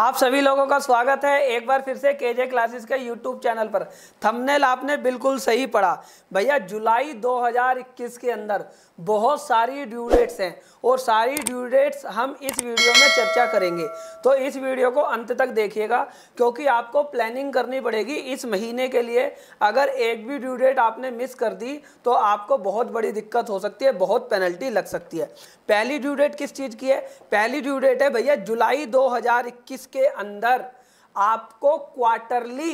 आप सभी लोगों का स्वागत है एक बार फिर से केजे क्लासेस के यूट्यूब चैनल पर थंबनेल आपने बिल्कुल सही पढ़ा भैया जुलाई 2021 के अंदर बहुत सारी ड्यू डेट्स हैं और सारी ड्यू डेट्स हम इस वीडियो में चर्चा करेंगे तो इस वीडियो को अंत तक देखिएगा क्योंकि आपको प्लानिंग करनी पड़ेगी इस महीने के लिए अगर एक भी ड्यू डेट आपने मिस कर दी तो आपको बहुत बड़ी दिक्कत हो सकती है बहुत पेनल्टी लग सकती है पहली ड्यू डेट किस चीज़ की है पहली ड्यू डेट है भैया जुलाई दो के अंदर आपको क्वार्टरली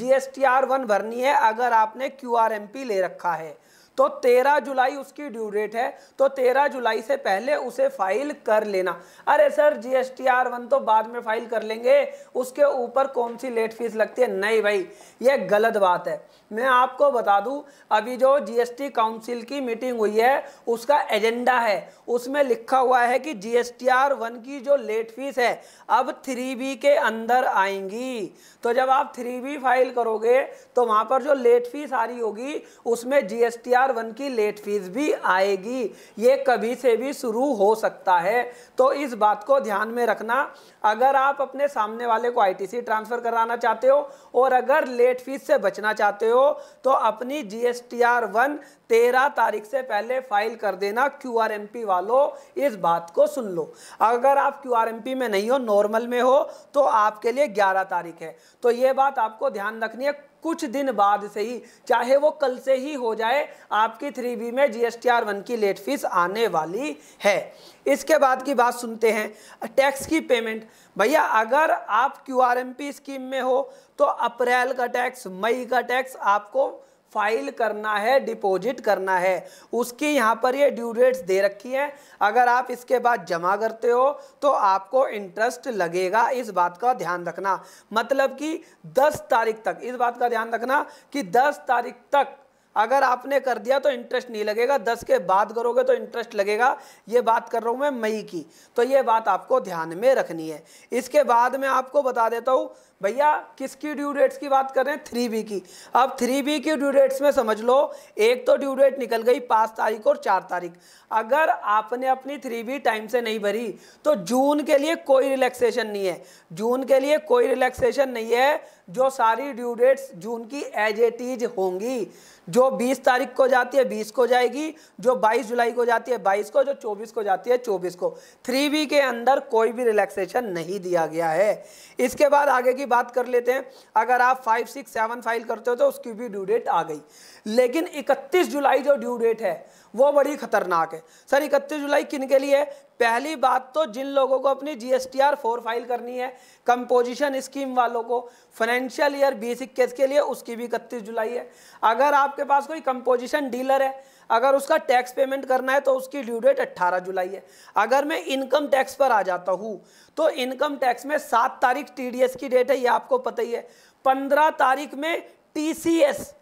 जीएसटीआर वन भरनी है अगर आपने क्यूआरएमपी ले रखा है तो 13 जुलाई उसकी ड्यू डेट है तो 13 जुलाई से पहले उसे फाइल कर लेना अरे सर आर वन तो बाद में फाइल कर लेंगे उसके ऊपर कौन सी लेट फीस लगती है नहीं भाई ये गलत बात है मैं आपको बता दूं अभी जो जीएसटी काउंसिल की मीटिंग हुई है उसका एजेंडा है उसमें लिखा हुआ है कि आर वन की जो लेट फीस है अब थ्री बी के अंदर आएंगी तो जब आप थ्री बी फाइल करोगे तो वहां पर जो लेट फीस आ रही होगी उसमें जीएसटीआर वन की लेट फीस भी आएगी ये कभी से भी शुरू हो सकता है तो इस बात को ध्यान में रखना अगर आप अपने सामने वाले को आईटीसी ट्रांसफ़र कराना चाहते हो और अगर लेट फीस से बचना चाहते हो तो अपनी जी एस वन तेरह तारीख से पहले फाइल कर देना क्यू आर एम पी वालों इस बात को सुन लो अगर आप क्यू आर एम पी में नहीं हो नॉर्मल में हो तो आपके लिए ग्यारह तारीख है तो ये बात आपको ध्यान रखनी है कुछ दिन बाद से ही चाहे वो कल से ही हो जाए आपकी थ्री बी में G S T R one की लेट फीस आने वाली है इसके बाद की बात सुनते हैं टैक्स की पेमेंट भैया अगर आप Q R M P scheme में हो तो अप्रैल का टैक्स मई का टैक्स आपको फाइल करना है डिपॉजिट करना है उसकी यहाँ पर ये ड्यू डेट्स दे रखी हैं अगर आप इसके बाद जमा करते हो तो आपको इंटरेस्ट लगेगा इस बात का ध्यान रखना मतलब कि 10 तारीख तक इस बात का ध्यान रखना कि 10 तारीख तक अगर आपने कर दिया तो इंटरेस्ट नहीं लगेगा दस के बाद करोगे तो इंटरेस्ट लगेगा ये बात कर रहा हूँ मैं मई की तो ये बात आपको ध्यान में रखनी है इसके बाद मैं आपको बता देता हूँ भैया किसकी ड्यू डेट्स की बात कर रहे हैं थ्री बी की अब थ्री बी की ड्यू डेट्स में समझ लो एक तो ड्यू डेट निकल गई पाँच तारीख और चार तारीख अगर आपने अपनी थ्री बी टाइम से नहीं भरी तो जून के लिए कोई रिलैक्सेशन नहीं है जून के लिए कोई रिलैक्सेशन नहीं है जो सारी ड्यू डेट्स जून की एज एट इज होंगी जो जो 20 तारीख को जाती है 20 को जाएगी जो 22 जुलाई को जाती है 22 को जो 24 को जाती है 24 को थ्री वी के अंदर कोई भी रिलैक्सेशन नहीं दिया गया है इसके बाद आगे की बात कर लेते हैं अगर आप फाइव सिक्स सेवन फाइल करते हो तो उसकी भी ड्यू डेट आ गई लेकिन इकतीस जुलाई जो ड्यू डेट है वो बड़ी खतरनाक है सर इकतीस जुलाई किन के लिए पहली बात तो जिन लोगों को अपनी जीएसटीआर फोर फाइल करनी है कंपोजिशन स्कीम वालों को फाइनेंशियल ईयर बीस इक्कीस के लिए उसकी भी इकतीस जुलाई है अगर आपके पास कोई कंपोजिशन डीलर है अगर उसका टैक्स पेमेंट करना है तो उसकी ड्यू डेट अट्ठारह जुलाई है अगर मैं इनकम टैक्स पर आ जाता हूँ तो इनकम टैक्स में सात तारीख एस की डेट है ये आपको पता ही है पंद्रह तारीख में एस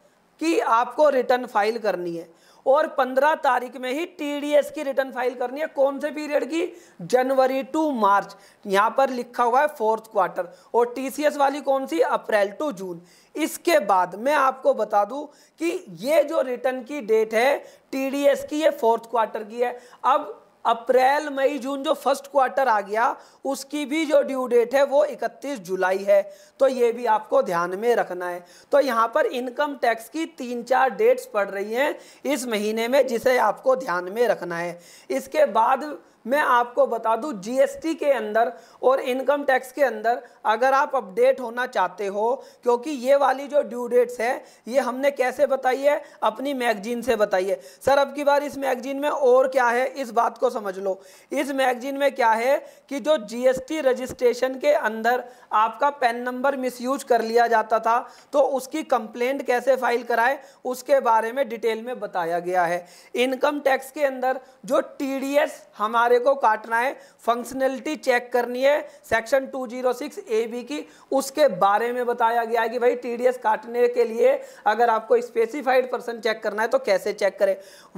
की आपको रिटर्न फाइल करनी है और 15 तारीख में ही टीडीएस की रिटर्न फाइल करनी है कौन से पीरियड की जनवरी टू मार्च यहां पर लिखा हुआ है फोर्थ क्वार्टर और टीसीएस वाली कौन सी अप्रैल टू जून इसके बाद मैं आपको बता दूं कि ये जो रिटर्न की डेट है टीडीएस की ये फोर्थ क्वार्टर की है अब अप्रैल मई जून जो फर्स्ट क्वार्टर आ गया उसकी भी जो ड्यू डेट है वो 31 जुलाई है तो ये भी आपको ध्यान में रखना है तो यहाँ पर इनकम टैक्स की तीन चार डेट्स पड़ रही हैं इस महीने में जिसे आपको ध्यान में रखना है इसके बाद मैं आपको बता दूं जीएसटी के अंदर और इनकम टैक्स के अंदर अगर आप अपडेट होना चाहते हो क्योंकि ये वाली जो ड्यू डेट्स है ये हमने कैसे बताई है अपनी मैगजीन से बताई है सर अब की बार इस मैगजीन में और क्या है इस बात को समझ लो इस मैगजीन में क्या है कि जो जीएसटी रजिस्ट्रेशन के अंदर आपका पेन नंबर मिस कर लिया जाता था तो उसकी कंप्लेंट कैसे फाइल कराए उसके बारे में डिटेल में बताया गया है इनकम टैक्स के अंदर जो टी हमारे किनारे को काटना है फंक्शनलिटी चेक करनी है सेक्शन 206 ए बी की उसके बारे में बताया गया है कि भाई टीडीएस काटने के लिए अगर आपको स्पेसिफाइड पर्सन चेक करना है तो कैसे चेक करें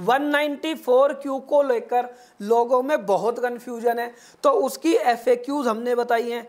194 क्यू को लेकर लोगों में बहुत कन्फ्यूजन है तो उसकी एफ हमने बताई हैं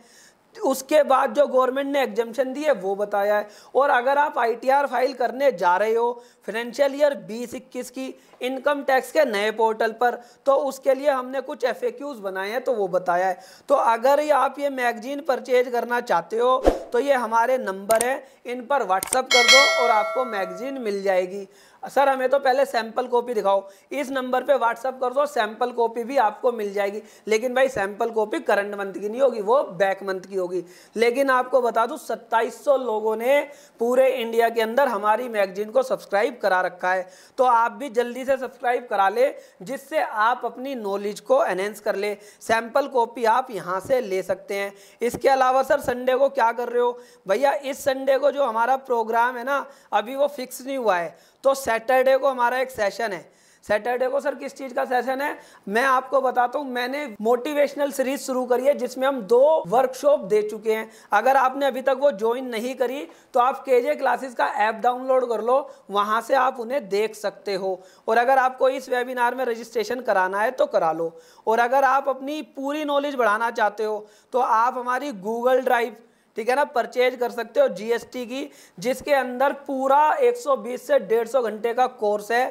उसके बाद जो गवर्नमेंट ने एग्जम्पन दी है वो बताया है और अगर आप आईटीआर फाइल करने जा रहे हो फाइनेंशियल ईयर बीस इक्कीस की इनकम टैक्स के नए पोर्टल पर तो उसके लिए हमने कुछ एफ बनाए हैं तो वो बताया है तो अगर ये आप ये मैगजीन परचेज करना चाहते हो तो ये हमारे नंबर हैं इन पर व्हाट्सअप कर दो और आपको मैगजीन मिल जाएगी सर हमें तो पहले सैंपल कॉपी दिखाओ इस नंबर पे व्हाट्सअप कर दो सैंपल कॉपी भी आपको मिल जाएगी लेकिन भाई सैंपल कॉपी करंट मंथ की नहीं होगी वो बैक मंथ की होगी लेकिन आपको बता दूँ सत्ताईस लोगों ने पूरे इंडिया के अंदर हमारी मैगजीन को सब्सक्राइब करा रखा है तो आप भी जल्दी से सब्सक्राइब करा ले जिससे आप अपनी नॉलेज को एनहेंस कर ले सैंपल कॉपी आप यहाँ से ले सकते हैं इसके अलावा सर संडे को क्या कर रहे हो भैया इस संडे को जो हमारा प्रोग्राम है ना अभी वो फिक्स नहीं हुआ है तो सैटरडे को हमारा एक सेशन है सैटरडे को सर किस चीज़ का सेशन है मैं आपको बताता हूँ मैंने मोटिवेशनल सीरीज शुरू करी है जिसमें हम दो वर्कशॉप दे चुके हैं अगर आपने अभी तक वो ज्वाइन नहीं करी तो आप के जे क्लासेस का ऐप डाउनलोड कर लो वहाँ से आप उन्हें देख सकते हो और अगर आपको इस वेबिनार में रजिस्ट्रेशन कराना है तो करा लो और अगर आप अपनी पूरी नॉलेज बढ़ाना चाहते हो तो आप हमारी गूगल ड्राइव ठीक है ना परचेज कर सकते हो जीएसटी की जिसके अंदर पूरा 120 से 150 घंटे का कोर्स है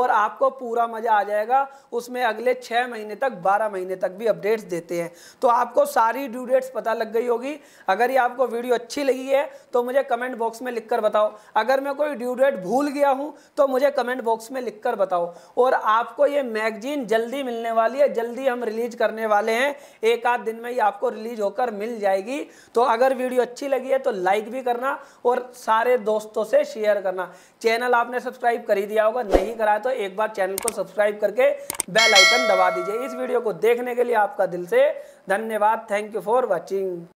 और आपको पूरा मज़ा आ जाएगा उसमें अगले छह महीने तक 12 महीने तक भी अपडेट्स देते हैं तो आपको सारी ड्यू डेट्स पता लग गई होगी अगर ये आपको वीडियो अच्छी लगी है तो मुझे कमेंट बॉक्स में लिख कर बताओ अगर मैं कोई ड्यू डेट भूल गया हूँ तो मुझे कमेंट बॉक्स में लिख कर बताओ और आपको ये मैगजीन जल्दी मिलने वाली है जल्दी हम रिलीज करने वाले हैं एक आध दिन में ही आपको रिलीज होकर मिल जाएगी तो अगर वीडियो वीडियो अच्छी लगी है तो लाइक भी करना और सारे दोस्तों से शेयर करना चैनल आपने सब्सक्राइब कर ही दिया होगा नहीं कराया तो एक बार चैनल को सब्सक्राइब करके बेल आइकन दबा दीजिए इस वीडियो को देखने के लिए आपका दिल से धन्यवाद थैंक यू फॉर वॉचिंग